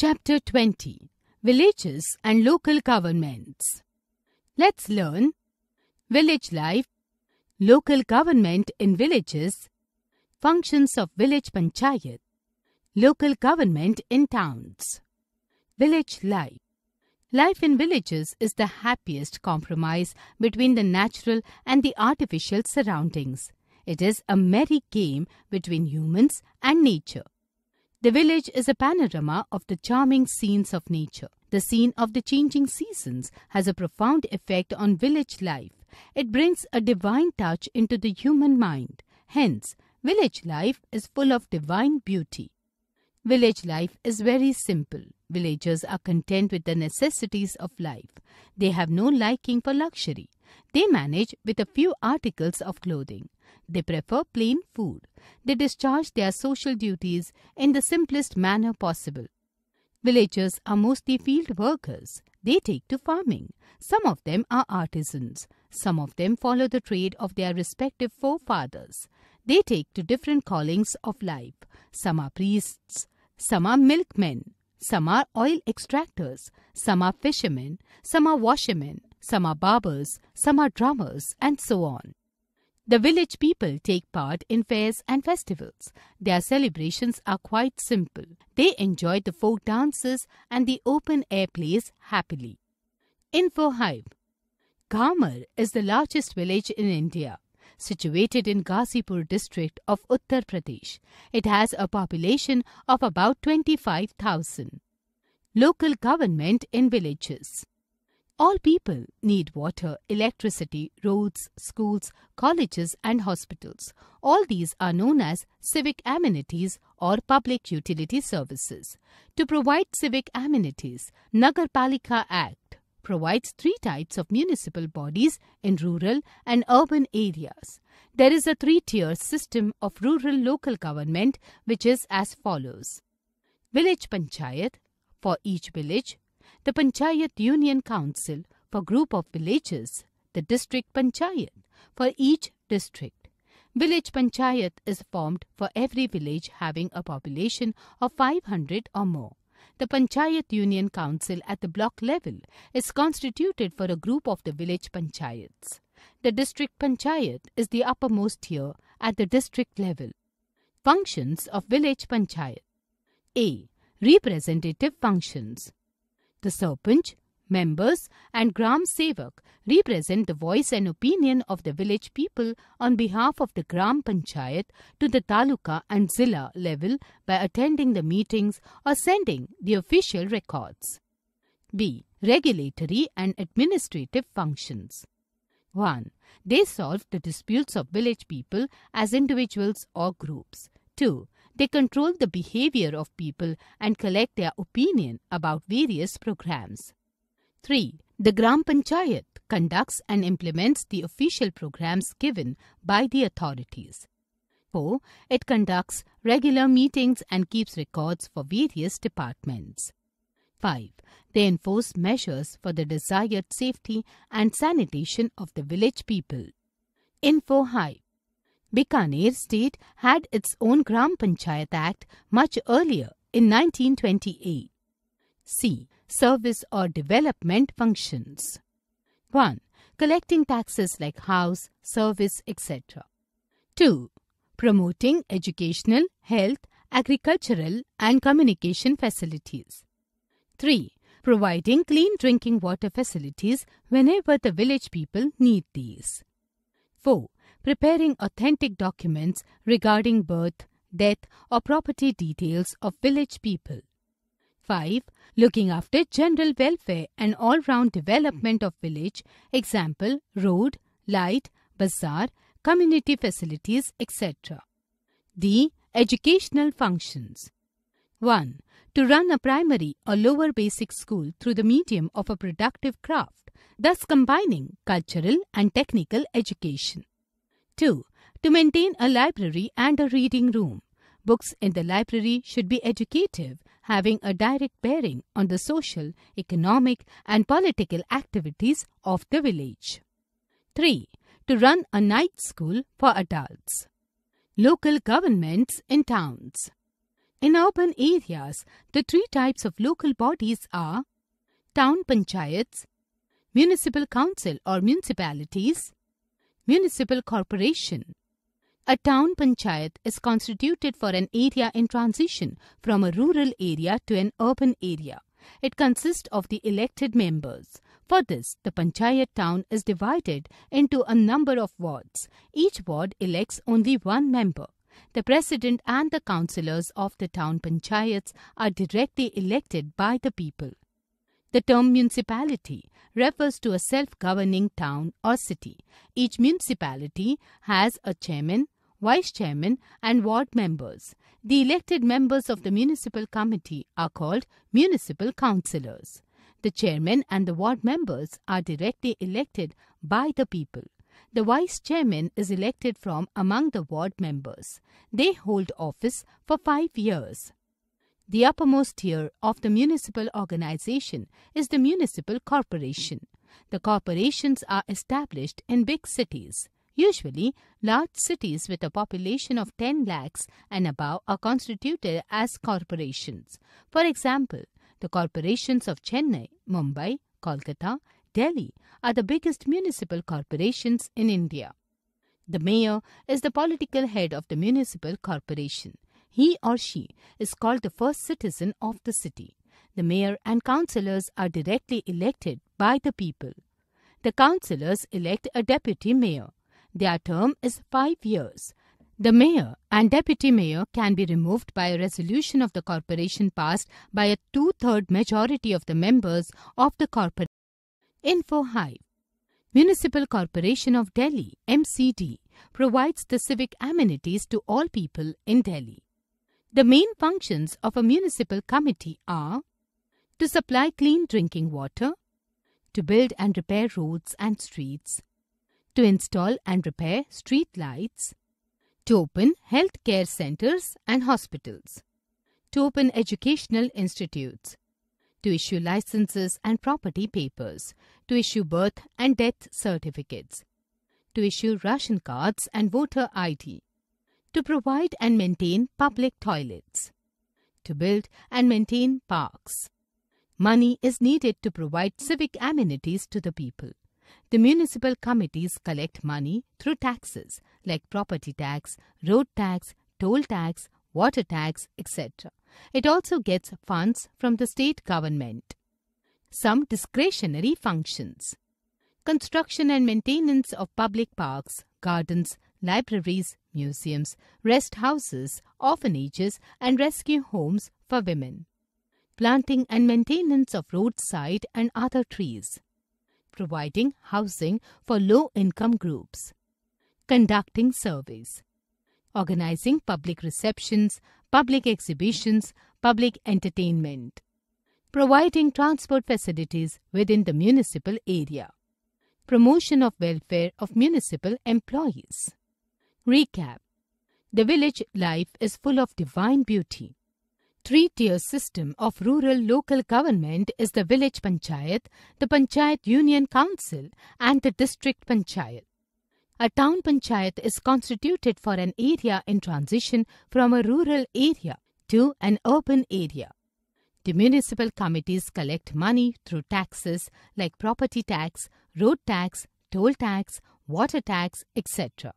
Chapter 20 Villages and Local Governments. Let's learn Village life, Local government in villages, Functions of village panchayat, Local government in towns. Village life. Life in villages is the happiest compromise between the natural and the artificial surroundings. It is a merry game between humans and nature. The village is a panorama of the charming scenes of nature. The scene of the changing seasons has a profound effect on village life. It brings a divine touch into the human mind. Hence, village life is full of divine beauty. Village life is very simple. Villagers are content with the necessities of life. They have no liking for luxury. They manage with a few articles of clothing. They prefer plain food. They discharge their social duties in the simplest manner possible. Villagers are mostly field workers. They take to farming. Some of them are artisans. Some of them follow the trade of their respective forefathers. They take to different callings of life. Some are priests. Some are milkmen. Some are oil extractors. Some are fishermen. Some are washermen. Some are barbers. Some are drummers, and so on. The village people take part in fairs and festivals. Their celebrations are quite simple. They enjoy the folk dances and the open air plays happily. Info Hive Ghamar is the largest village in India. Situated in Ghazipur district of Uttar Pradesh, it has a population of about 25,000. Local government in villages. All people need water, electricity, roads, schools, colleges, and hospitals. All these are known as civic amenities or public utility services. To provide civic amenities, Nagarpalika Act provides three types of municipal bodies in rural and urban areas. There is a three-tier system of rural local government which is as follows. Village Panchayat. For each village, the Panchayat Union Council for group of villages, the district panchayat for each district. Village panchayat is formed for every village having a population of 500 or more. The Panchayat Union Council at the block level is constituted for a group of the village panchayats. The district panchayat is the uppermost tier at the district level. Functions of village panchayat A. Representative functions the Sarpanch, members and Gram Sevak represent the voice and opinion of the village people on behalf of the Gram Panchayat to the Taluka and Zilla level by attending the meetings or sending the official records. B. Regulatory and administrative functions. 1. They solve the disputes of village people as individuals or groups. 2. They control the behavior of people and collect their opinion about various programs. 3. The Gram Panchayat conducts and implements the official programs given by the authorities. 4. It conducts regular meetings and keeps records for various departments. 5. They enforce measures for the desired safety and sanitation of the village people. Info Bikaner state had its own Gram Panchayat Act much earlier in 1928. C. Service or development functions. 1. Collecting taxes like house, service, etc. 2. Promoting educational, health, agricultural, and communication facilities. 3. Providing clean drinking water facilities whenever the village people need these. 4 preparing authentic documents regarding birth, death, or property details of village people. 5. Looking after general welfare and all-round development of village, example, road, light, bazaar, community facilities, etc. D. Educational functions. 1. To run a primary or lower basic school through the medium of a productive craft, thus combining cultural and technical education. 2. To maintain a library and a reading room. Books in the library should be educative, having a direct bearing on the social, economic, and political activities of the village. 3. To run a night school for adults. Local governments in towns. In urban areas, the three types of local bodies are town panchayats, municipal council or municipalities, municipal corporation. A town panchayat is constituted for an area in transition from a rural area to an urban area. It consists of the elected members. For this, the panchayat town is divided into a number of wards. Each ward elects only one member. The president and the councillors of the town panchayats are directly elected by the people. The term municipality refers to a self-governing town or city. Each municipality has a chairman, vice chairman and ward members. The elected members of the municipal committee are called municipal councillors. The chairman and the ward members are directly elected by the people. The vice chairman is elected from among the ward members. They hold office for five years. The uppermost tier of the municipal organization is the municipal corporation. The corporations are established in big cities. Usually, large cities with a population of 10 lakhs and above are constituted as corporations. For example, the corporations of Chennai, Mumbai, Kolkata, Delhi are the biggest municipal corporations in India. The mayor is the political head of the municipal corporation. He or she is called the first citizen of the city. The mayor and councillors are directly elected by the people. The councillors elect a deputy mayor. Their term is five years. The mayor and deputy mayor can be removed by a resolution of the corporation passed by a two third majority of the members of the corporation. Info Hive Municipal Corporation of Delhi MCD provides the civic amenities to all people in Delhi. The main functions of a municipal committee are to supply clean drinking water, to build and repair roads and streets, to install and repair street lights, to open health care centers and hospitals, to open educational institutes, to issue licenses and property papers, to issue birth and death certificates, to issue ration cards and voter ID, to provide and maintain public toilets, to build and maintain parks. Money is needed to provide civic amenities to the people. The municipal committees collect money through taxes like property tax, road tax, toll tax, water tax, etc. It also gets funds from the state government. Some discretionary functions construction and maintenance of public parks, gardens, libraries, museums, rest houses, orphanages, and rescue homes for women. Planting and maintenance of roadside and other trees. Providing housing for low income groups. Conducting surveys. Organizing public receptions, public exhibitions, public entertainment. Providing transport facilities within the municipal area. Promotion of welfare of municipal employees. Recap The village life is full of divine beauty. Three-tier system of rural local government is the village panchayat, the panchayat union council and the district panchayat. A town panchayat is constituted for an area in transition from a rural area to an urban area. The municipal committees collect money through taxes like property tax, road tax, toll tax, water tax, etc.